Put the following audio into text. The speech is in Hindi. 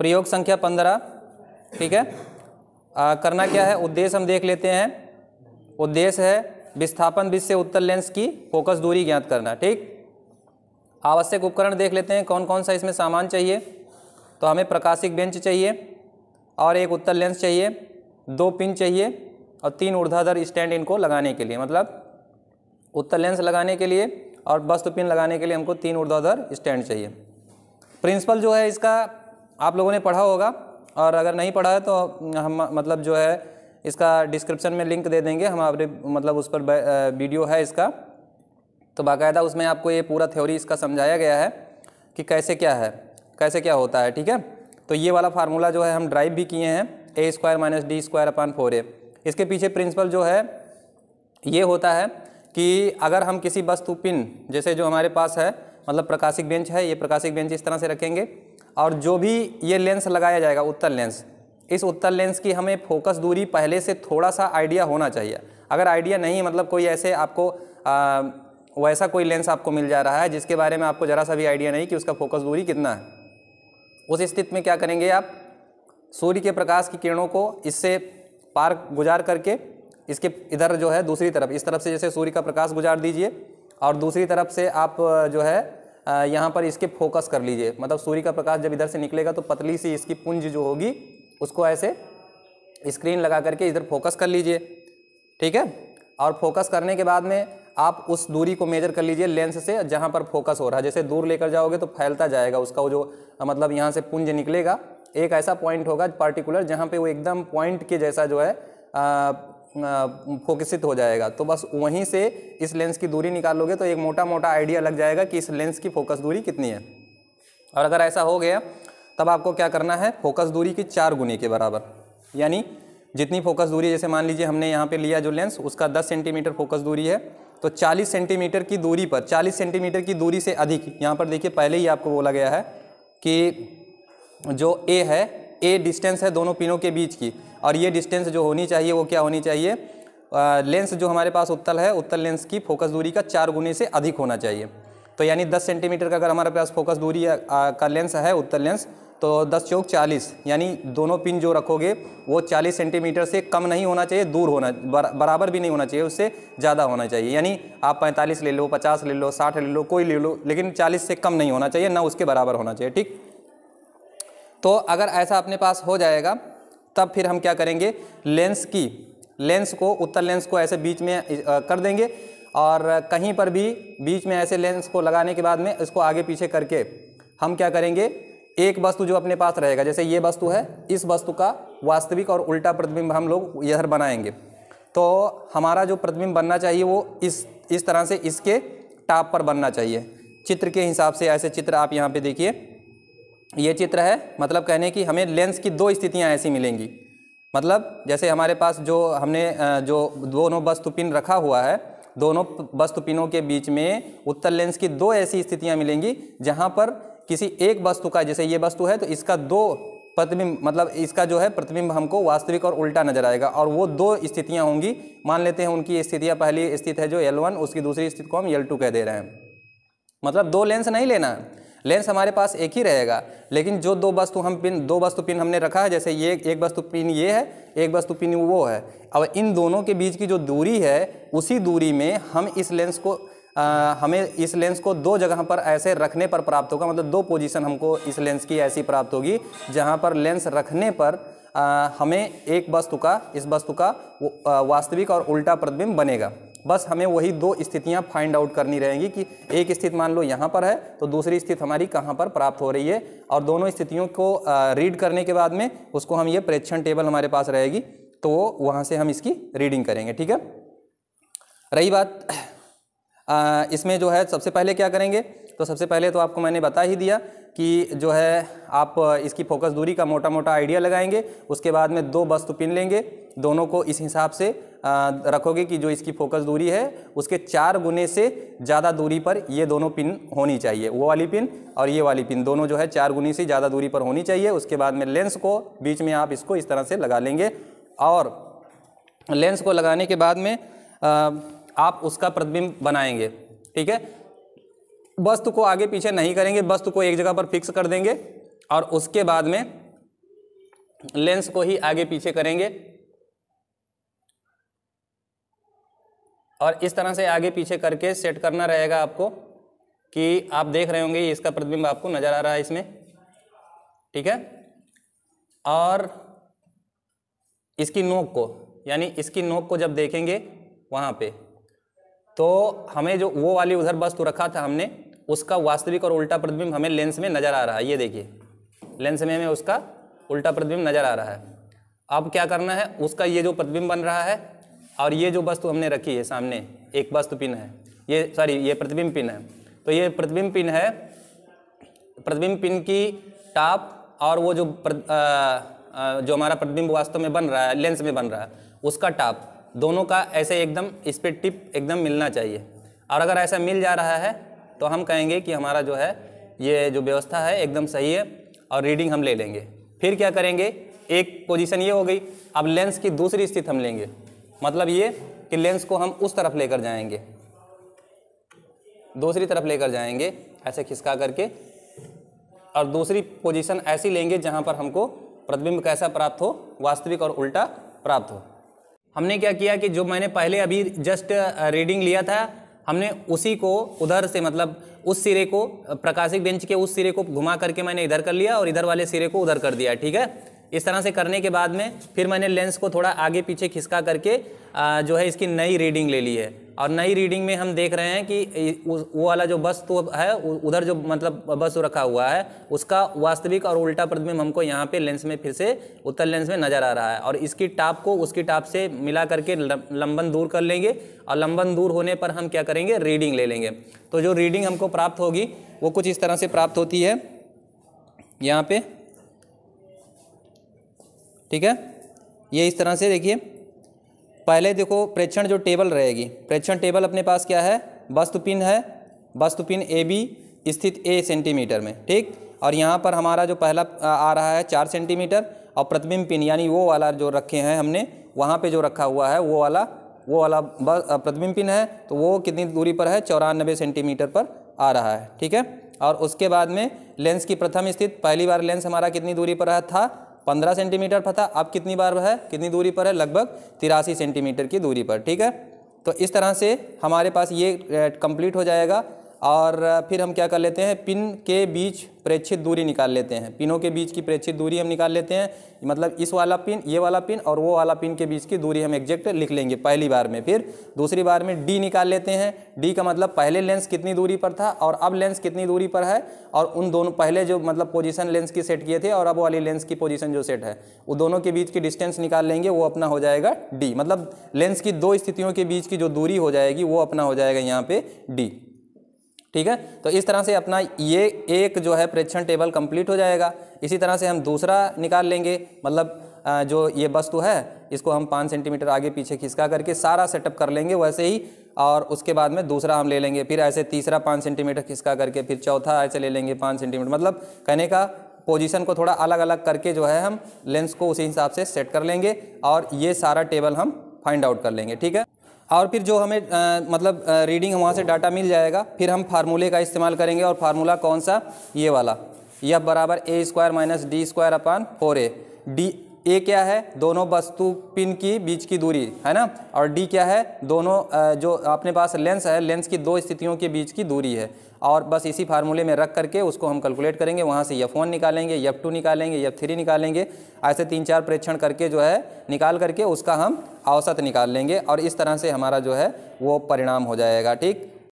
प्रयोग संख्या पंद्रह ठीक है आ, करना क्या है उद्देश्य हम देख लेते हैं उद्देश्य है विस्थापन विष से उत्तर लेंस की फोकस दूरी ज्ञात करना ठीक आवश्यक उपकरण देख लेते हैं कौन कौन सा इसमें सामान चाहिए तो हमें प्रकाशिक बेंच चाहिए और एक उत्तर लेंस चाहिए दो पिन चाहिए और तीन ऊर्ध्वाधर स्टैंड इनको लगाने के लिए मतलब उत्तर लेंस लगाने के लिए और वस्तु पिन लगाने के लिए हमको तीन ऊर्ध्वाधर स्टैंड चाहिए प्रिंसिपल जो है इसका आप लोगों ने पढ़ा होगा और अगर नहीं पढ़ा है तो हम मतलब जो है इसका डिस्क्रिप्शन में लिंक दे देंगे हम आप मतलब उस पर वीडियो है इसका तो बाकायदा उसमें आपको ये पूरा थ्योरी इसका समझाया गया है कि कैसे क्या है कैसे क्या होता है ठीक है तो ये वाला फार्मूला जो है हम ड्राइव भी किए हैं A square minus D square upon four A इसके पीछे प्रिंसिपल जो है ये होता है कि अगर हम किसी वस्तु पिन जैसे जो हमारे पास है मतलब प्रकाशिक बेंच है ये प्रकाशिक बेंच इस तरह से रखेंगे और जो भी ये लेंस लगाया जाएगा उत्तर लेंस इस उत्तर लेंस की हमें फोकस दूरी पहले से थोड़ा सा आइडिया होना चाहिए अगर आइडिया नहीं मतलब कोई ऐसे आपको आ, वैसा कोई लेंस आपको मिल जा रहा है जिसके बारे में आपको ज़रा सा भी आइडिया नहीं कि उसका फोकस दूरी कितना है उस स्थिति में क्या करेंगे आप सूर्य के प्रकाश की किरणों को इससे पार गुजार करके इसके इधर जो है दूसरी तरफ इस तरफ से जैसे सूर्य का प्रकाश गुजार दीजिए और दूसरी तरफ से आप जो है यहाँ पर इसके फोकस कर लीजिए मतलब सूर्य का प्रकाश जब इधर से निकलेगा तो पतली सी इसकी पुंज जो होगी उसको ऐसे स्क्रीन लगा करके इधर फोकस कर लीजिए ठीक है और फोकस करने के बाद में आप उस दूरी को मेजर कर लीजिए लेंस से जहाँ पर फोकस हो रहा है जैसे दूर लेकर जाओगे तो फैलता जाएगा उसका वो जो मतलब यहाँ से पुंज निकलेगा एक ऐसा पॉइंट होगा पर्टिकुलर जहाँ पे वो एकदम पॉइंट के जैसा जो है फोकसित हो जाएगा तो बस वहीं से इस लेंस की दूरी निकालोगे तो एक मोटा मोटा आइडिया लग जाएगा कि इस लेंस की फोकस दूरी कितनी है और अगर ऐसा हो गया तब आपको क्या करना है फोकस दूरी की चार गुने के बराबर यानी जितनी फोकस दूरी जैसे मान लीजिए हमने यहाँ पे लिया जो लेंस उसका 10 सेंटीमीटर फोकस दूरी है तो 40 सेंटीमीटर की दूरी पर 40 सेंटीमीटर की दूरी से अधिक यहाँ पर देखिए पहले ही आपको बोला गया है कि जो ए है ए डिस्टेंस है दोनों पिनों के बीच की और ये डिस्टेंस जो होनी चाहिए वो क्या होनी चाहिए लेंस जो हमारे पास उत्तल है उत्तल लेंस की फोकस दूरी का चार गुने से अधिक होना चाहिए तो यानी 10 सेंटीमीटर का अगर हमारे पास फोकस दूरी का लेंस है उत्तल लेंस तो 10 चौक 40 यानी दोनों पिन जो रखोगे वो 40 सेंटीमीटर से कम नहीं होना चाहिए दूर होना बर, बराबर भी नहीं होना चाहिए उससे ज़्यादा होना चाहिए यानी आप 45 ले लो 50 ले लो 60 ले लो कोई ले लो लेकिन 40 से कम नहीं होना चाहिए ना उसके बराबर होना चाहिए ठीक तो अगर ऐसा अपने पास हो जाएगा तब फिर हम क्या करेंगे लेंस की लेंस को उत्तर लेंस को ऐसे बीच में कर देंगे और कहीं पर भी बीच में ऐसे लेंस को लगाने के बाद में इसको आगे पीछे करके हम क्या करेंगे एक वस्तु जो अपने पास रहेगा जैसे ये वस्तु है इस वस्तु का वास्तविक और उल्टा प्रतिबिंब हम लोग यह बनाएंगे तो हमारा जो प्रतिबिंब बनना चाहिए वो इस इस तरह से इसके टॉप पर बनना चाहिए चित्र के हिसाब से ऐसे चित्र आप यहाँ पे देखिए ये चित्र है मतलब कहने की हमें लेंस की दो स्थितियाँ ऐसी मिलेंगी मतलब जैसे हमारे पास जो हमने जो दोनों वस्तु पिन रखा हुआ है दोनों वस्तु पिनों के बीच में उत्तर लेंस की दो ऐसी स्थितियाँ मिलेंगी जहाँ पर किसी एक वस्तु का जैसे ये वस्तु है तो इसका दो प्रतिबिंब मतलब इसका जो है प्रतिबिंब हमको वास्तविक और उल्टा नजर आएगा और वो दो स्थितियाँ होंगी मान लेते हैं उनकी स्थितियाँ पहली स्थिति है जो एल उसकी दूसरी स्थिति को हम एल कह दे रहे हैं मतलब दो लेंस नहीं लेना है लेंस हमारे पास एक ही रहेगा लेकिन जो दो वस्तु हम पिन दो वस्तु पिन हमने रखा है जैसे ये एक वस्तु पिन ये है एक वस्तु पिन वो है अब इन दोनों के बीच की जो दूरी है उसी दूरी में हम इस लेंस को आ, हमें इस लेंस को दो जगह पर ऐसे रखने पर प्राप्त होगा मतलब दो पोजीशन हमको इस लेंस की ऐसी प्राप्त होगी जहाँ पर लेंस रखने पर आ, हमें एक वस्तु का इस वस्तु का वास्तविक और उल्टा प्रतिबिंब बनेगा बस हमें वही दो स्थितियां फाइंड आउट करनी रहेंगी कि एक स्थिति मान लो यहाँ पर है तो दूसरी स्थिति हमारी कहाँ पर प्राप्त हो रही है और दोनों स्थितियों को रीड करने के बाद में उसको हम ये प्रेक्षण टेबल हमारे पास रहेगी तो वहाँ से हम इसकी रीडिंग करेंगे ठीक है रही बात आ, इसमें जो है सबसे पहले क्या करेंगे तो सबसे पहले तो आपको मैंने बता ही दिया कि जो है आप इसकी फोकस दूरी का मोटा मोटा आइडिया लगाएंगे उसके बाद में दो वस्तु पिन लेंगे दोनों को इस हिसाब से रखोगे कि जो इसकी फोकस दूरी है उसके चार गुने से ज़्यादा दूरी पर ये दोनों पिन होनी चाहिए वो वाली पिन और ये वाली पिन दोनों जो है चार गुने से ज़्यादा दूरी पर होनी चाहिए उसके बाद में लेंस को बीच में आप इसको इस तरह से लगा लेंगे और लेंस को लगाने के बाद में आप उसका प्रतिबिंब बनाएंगे ठीक है वस्तु को आगे पीछे नहीं करेंगे वस्तु को एक जगह पर फिक्स कर देंगे और उसके बाद में लेंस को ही आगे पीछे करेंगे और इस तरह से आगे पीछे करके सेट करना रहेगा आपको कि आप देख रहे होंगे इसका प्रतिबिंब आपको नज़र आ रहा है इसमें ठीक है और इसकी नोक को यानी इसकी नोक को जब देखेंगे वहाँ पे तो हमें जो वो वाली उधर वस्तु रखा था हमने उसका वास्तविक और उल्टा प्रतिबिंब हमें लेंस में नज़र आ रहा है ये देखिए लेंस में हमें उसका उल्टा प्रतिबिंब नज़र आ रहा है अब क्या करना है उसका ये जो प्रतिबिंब बन रहा है और ये जो वस्तु हमने रखी है सामने एक वस्तु पिन है ये सॉरी ये प्रतिबिंब पिन है तो ये प्रतिबिंब पिन है प्रतिबिंब पिन की टाप और वो जो प्र, आ, आ, जो हमारा प्रतिबिंब वास्तव में बन रहा है लेंस में बन रहा है उसका टाप दोनों का ऐसे एकदम इस पर टिप एकदम मिलना चाहिए और अगर ऐसा मिल जा रहा है तो हम कहेंगे कि हमारा जो है ये जो व्यवस्था है एकदम सही है और रीडिंग हम ले लेंगे फिर क्या करेंगे एक पोजीशन ये हो गई अब लेंस की दूसरी स्थिति हम लेंगे मतलब ये कि लेंस को हम उस तरफ लेकर जाएंगे दूसरी तरफ लेकर जाएंगे ऐसे खिसका करके और दूसरी पोजीशन ऐसी लेंगे जहाँ पर हमको प्रतिबिंब कैसा प्राप्त हो वास्तविक और उल्टा प्राप्त हो हमने क्या किया कि जो मैंने पहले अभी जस्ट रीडिंग लिया था हमने उसी को उधर से मतलब उस सिरे को प्रकाशिक बेंच के उस सिरे को घुमा करके मैंने इधर कर लिया और इधर वाले सिरे को उधर कर दिया ठीक है इस तरह से करने के बाद में फिर मैंने लेंस को थोड़ा आगे पीछे खिसका करके आ, जो है इसकी नई रीडिंग ले ली है और नई रीडिंग में हम देख रहे हैं कि वो वाला जो बस तो है उधर जो मतलब बस रखा हुआ है उसका वास्तविक और उल्टा प्रतिबिंब हमको यहाँ पे लेंस में फिर से उत्तर लेंस में नज़र आ रहा है और इसकी टाप को उसकी टाप से मिला करके लंबन दूर कर लेंगे और लंबन दूर होने पर हम क्या करेंगे रीडिंग ले लेंगे तो जो रीडिंग हमको प्राप्त होगी वो कुछ इस तरह से प्राप्त होती है यहाँ पर ठीक है ये इस तरह से देखिए पहले देखो प्रेक्षण जो टेबल रहेगी प्रेक्षण टेबल अपने पास क्या है वस्तुपिन है वस्तुपिन ए बी स्थित ए सेंटीमीटर में ठीक और यहाँ पर हमारा जो पहला आ रहा है चार सेंटीमीटर और प्रतिबिंब पिन यानी वो वाला जो रखे हैं हमने वहाँ पे जो रखा हुआ है वो वाला वो वाला प्रतिबिंब पिन है तो वो कितनी दूरी पर है चौरानबे सेंटीमीटर पर आ रहा है ठीक है और उसके बाद में लेंस की प्रथम स्थित पहली बार लेंस हमारा कितनी दूरी पर रहा था पंद्रह सेंटीमीटर पर था अब कितनी बार है कितनी दूरी पर है लगभग तिरासी सेंटीमीटर की दूरी पर ठीक है तो इस तरह से हमारे पास ये कंप्लीट हो जाएगा और फिर हम क्या कर लेते हैं पिन के बीच प्रेक्षित दूरी निकाल लेते हैं पिनों के बीच की प्रेक्षित दूरी हम निकाल लेते हैं मतलब इस वाला पिन ये वाला पिन और वो वाला पिन के बीच की दूरी हम एग्जैक्ट लिख लेंगे पहली बार में फिर दूसरी बार में डी निकाल लेते हैं डी का मतलब पहले लेंस कितनी दूरी पर था और अब लेंस कितनी दूरी पर है और उन दोनों पहले जो मतलब पोजिशन लेंस की सेट किए थे और अब वाली लेंस की पोजिशन जो सेट है वो दोनों के बीच की डिस्टेंस निकाल लेंगे वो अपना हो जाएगा डी मतलब लेंस की दो स्थितियों के बीच की जो दूरी हो जाएगी वो अपना हो जाएगा यहाँ पर डी ठीक है तो इस तरह से अपना ये एक जो है प्रेक्षण टेबल कंप्लीट हो जाएगा इसी तरह से हम दूसरा निकाल लेंगे मतलब जो ये वस्तु है इसको हम पाँच सेंटीमीटर आगे पीछे खिसका करके सारा सेटअप कर लेंगे वैसे ही और उसके बाद में दूसरा हम ले लेंगे फिर ऐसे तीसरा पाँच सेंटीमीटर खिसका करके फिर चौथा ऐसे ले लेंगे पाँच सेंटीमीटर मतलब कहने का पोजीशन को थोड़ा अलग अलग करके जो है हम लेंस को उसी हिसाब से सेट कर लेंगे और ये सारा टेबल हम फाइंड आउट कर लेंगे ठीक है और फिर जो हमें आ, मतलब आ, रीडिंग वहाँ से डाटा मिल जाएगा फिर हम फार्मूले का इस्तेमाल करेंगे और फार्मूला कौन सा ये वाला यह बराबर A square minus D square upon four A D A क्या है दोनों वस्तु पिन की बीच की दूरी है ना और डी क्या है दोनों जो अपने पास लेंस है लेंस की दो स्थितियों के बीच की दूरी है और बस इसी फार्मूले में रख करके उसको हम कैलकुलेट करेंगे वहाँ से यफ वन निकालेंगे यफ टू निकालेंगे यफ थ्री निकालेंगे ऐसे तीन चार परीक्षण करके जो है निकाल करके उसका हम औसत निकाल लेंगे और इस तरह से हमारा जो है वो परिणाम हो जाएगा ठीक